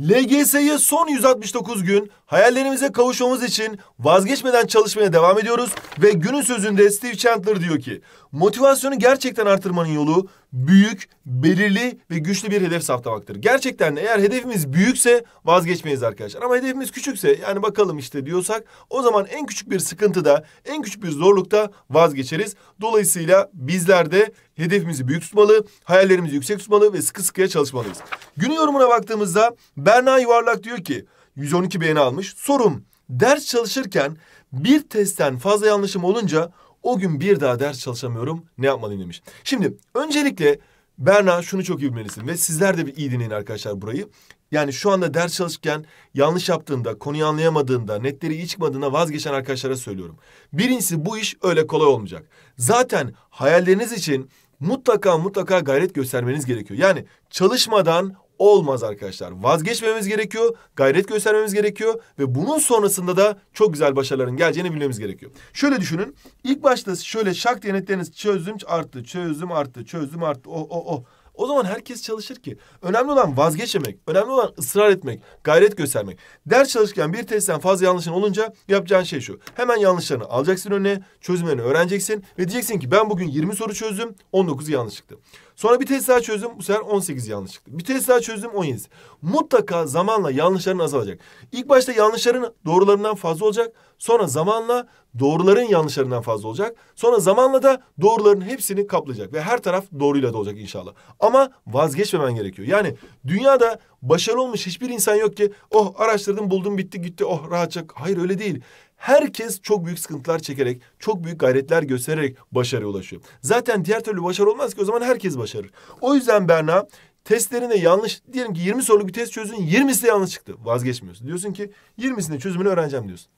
LGS'ye son 169 gün hayallerimize kavuşmamız için vazgeçmeden çalışmaya devam ediyoruz ve günün sözünde Steve Chandler diyor ki motivasyonu gerçekten artırmanın yolu büyük, belirli ve güçlü bir hedef saptamaktır. Gerçekten eğer hedefimiz büyükse vazgeçmeyiz arkadaşlar. Ama hedefimiz küçükse yani bakalım işte diyorsak o zaman en küçük bir sıkıntıda, en küçük bir zorlukta vazgeçeriz. Dolayısıyla bizler de hedefimizi büyük tutmalı, hayallerimizi yüksek tutmalı ve sıkı sıkıya çalışmalıyız. Günün yorumuna baktığımızda Berna Yuvarlak diyor ki 112 beğeni almış. Sorum ders çalışırken bir testten fazla yanlışım olunca o gün bir daha ders çalışamıyorum. Ne yapmalıyım demiş. Şimdi öncelikle Berna şunu çok iyi bilmelisin ve sizler de bir iyi dinleyin arkadaşlar burayı. Yani şu anda ders çalışırken yanlış yaptığında, konuyu anlayamadığında, netleri iyi çıkmadığında vazgeçen arkadaşlara söylüyorum. Birincisi bu iş öyle kolay olmayacak. Zaten hayalleriniz için mutlaka mutlaka gayret göstermeniz gerekiyor. Yani çalışmadan olmaz arkadaşlar. Vazgeçmemiz gerekiyor, gayret göstermemiz gerekiyor ve bunun sonrasında da çok güzel başarıların geleceğini bilmemiz gerekiyor. Şöyle düşünün. ilk başta şöyle şak denetleriniz netleriniz arttı, çözdüm arttı, çözdüm arttı. Oh oh oh. O zaman herkes çalışır ki. Önemli olan vazgeçemek, önemli olan ısrar etmek, gayret göstermek. Ders çalışırken bir testten fazla yanlışın olunca yapacağın şey şu. Hemen yanlışlarını alacaksın önüne, çözümlerini öğreneceksin ve diyeceksin ki ben bugün 20 soru çözdüm, 19 yanlış çıktı. Sonra bir test daha çözdüm, bu sefer 18 yanlış çıktı. Bir test daha çözdüm, 17. Mutlaka zamanla yanlışların azalacak. İlk başta yanlışların doğrularından fazla olacak. Sonra zamanla doğruların yanlışlarından fazla olacak. Sonra zamanla da doğruların hepsini kaplayacak ve her taraf doğruyla dolacak inşallah. Ama vazgeçmemen gerekiyor. Yani dünyada başarılı olmuş hiçbir insan yok ki oh araştırdım buldum bitti gitti oh rahatça. Hayır öyle değil. Herkes çok büyük sıkıntılar çekerek, çok büyük gayretler göstererek başarıya ulaşıyor. Zaten diğer türlü başarı olmaz ki o zaman herkes başarır. O yüzden Berna testlerinde yanlış diyelim ki 20 soruluk bir test çözün 20'si de yanlış çıktı. Vazgeçmiyorsun. Diyorsun ki 20'sinde çözümünü öğreneceğim diyorsun.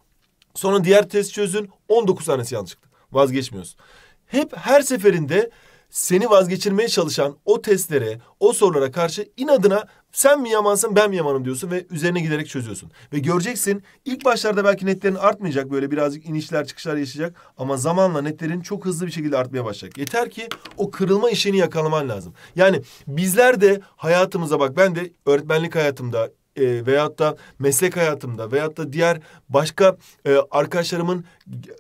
Sonra diğer test çözün 19 tanesi yanlış çıktı. Vazgeçmiyorsun. Hep her seferinde seni vazgeçirmeye çalışan o testlere, o sorulara karşı inadına sen mi yamansın ben mi yamanım diyorsun ve üzerine giderek çözüyorsun. Ve göreceksin ilk başlarda belki netlerin artmayacak böyle birazcık inişler çıkışlar yaşayacak ama zamanla netlerin çok hızlı bir şekilde artmaya başlayacak. Yeter ki o kırılma işini yakalaman lazım. Yani bizler de hayatımıza bak ben de öğretmenlik hayatımda e, veyahut da meslek hayatımda veyahut da diğer başka e, arkadaşlarımın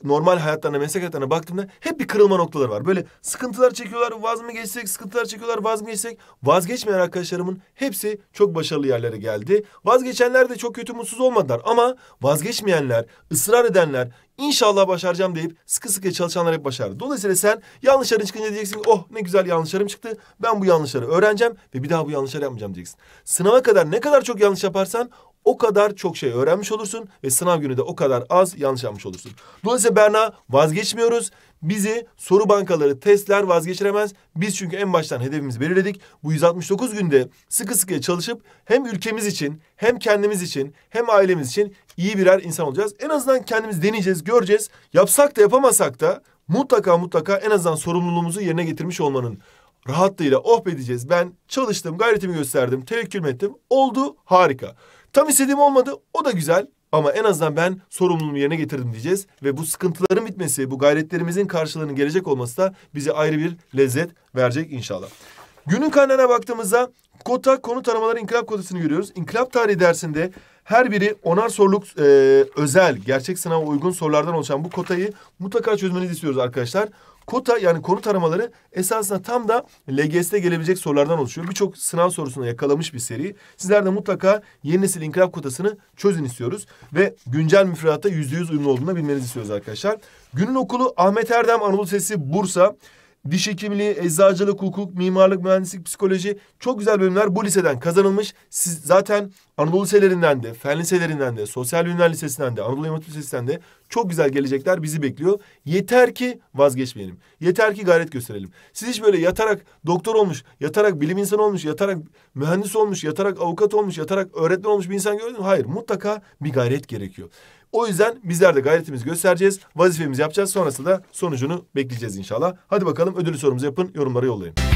normal hayatlarına, meslek hayatlarına baktığımda hep bir kırılma noktaları var. Böyle sıkıntılar çekiyorlar, vaz mı geçsek, sıkıntılar çekiyorlar, vaz mı geçsek. Vazgeçmeyen arkadaşlarımın hepsi çok başarılı yerlere geldi. Vazgeçenler de çok kötü mutsuz olmadılar ama vazgeçmeyenler, ısrar edenler, İnşallah başaracağım deyip sıkı sıkı çalışanlar hep başarır. Dolayısıyla sen yanlışların çıkınca diyeceksin oh ne güzel yanlışlarım çıktı. Ben bu yanlışları öğreneceğim ve bir daha bu yanlışları yapmayacağım diyeceksin. Sınava kadar ne kadar çok yanlış yaparsan o kadar çok şey öğrenmiş olursun ve sınav günü de o kadar az yanlış yapmış olursun. Dolayısıyla Berna vazgeçmiyoruz. Bizi soru bankaları, testler vazgeçiremez. Biz çünkü en baştan hedefimizi belirledik. Bu 169 günde sıkı sıkıya çalışıp hem ülkemiz için, hem kendimiz için, hem ailemiz için iyi birer insan olacağız. En azından kendimiz deneyeceğiz, göreceğiz. Yapsak da yapamasak da mutlaka mutlaka en azından sorumluluğumuzu yerine getirmiş olmanın rahatlığıyla oh be diyeceğiz. Ben çalıştım, gayretimi gösterdim, tevekkül ettim. Oldu, harika. Tam istediğim olmadı, o da güzel. Ama en azından ben sorumluluğumu yerine getirdim diyeceğiz. Ve bu sıkıntıların bitmesi, bu gayretlerimizin karşılığının gelecek olması da bize ayrı bir lezzet verecek inşallah. Günün kaynağına baktığımızda Kota konu taramaları inkılap kotasını görüyoruz. İnkılap tarihi dersinde her biri onar soruluk e, özel, gerçek sınava uygun sorulardan oluşan bu kotayı mutlaka çözmenizi istiyoruz arkadaşlar. Kota yani konu taramaları esasında tam da LGS'de gelebilecek sorulardan oluşuyor. Birçok sınav sorusuna yakalamış bir seri. Sizler de mutlaka yeni nesil inkılap kotasını çözün istiyoruz. Ve güncel müfredatta yüzde yüz uyumlu olduğunu bilmenizi istiyoruz arkadaşlar. Günün okulu Ahmet Erdem Anadolu Sesi Bursa diş hekimliği, eczacılık, hukuk, mimarlık, mühendislik, psikoloji çok güzel bölümler bu liseden kazanılmış. Siz zaten Anadolu liselerinden de, fen liselerinden de, sosyal bilimler lisesinden de, Anadolu Yamatı Lisesi'nden de çok güzel gelecekler bizi bekliyor. Yeter ki vazgeçmeyelim. Yeter ki gayret gösterelim. Siz hiç böyle yatarak doktor olmuş, yatarak bilim insanı olmuş, yatarak mühendis olmuş, yatarak avukat olmuş, yatarak öğretmen olmuş bir insan gördün mü? Hayır, mutlaka bir gayret gerekiyor. O yüzden bizler de gayretimizi göstereceğiz. Vazifemizi yapacağız. Sonrasında sonucunu bekleyeceğiz inşallah. Hadi bakalım ödül sorumuzu yapın. Yorumlara yollayın.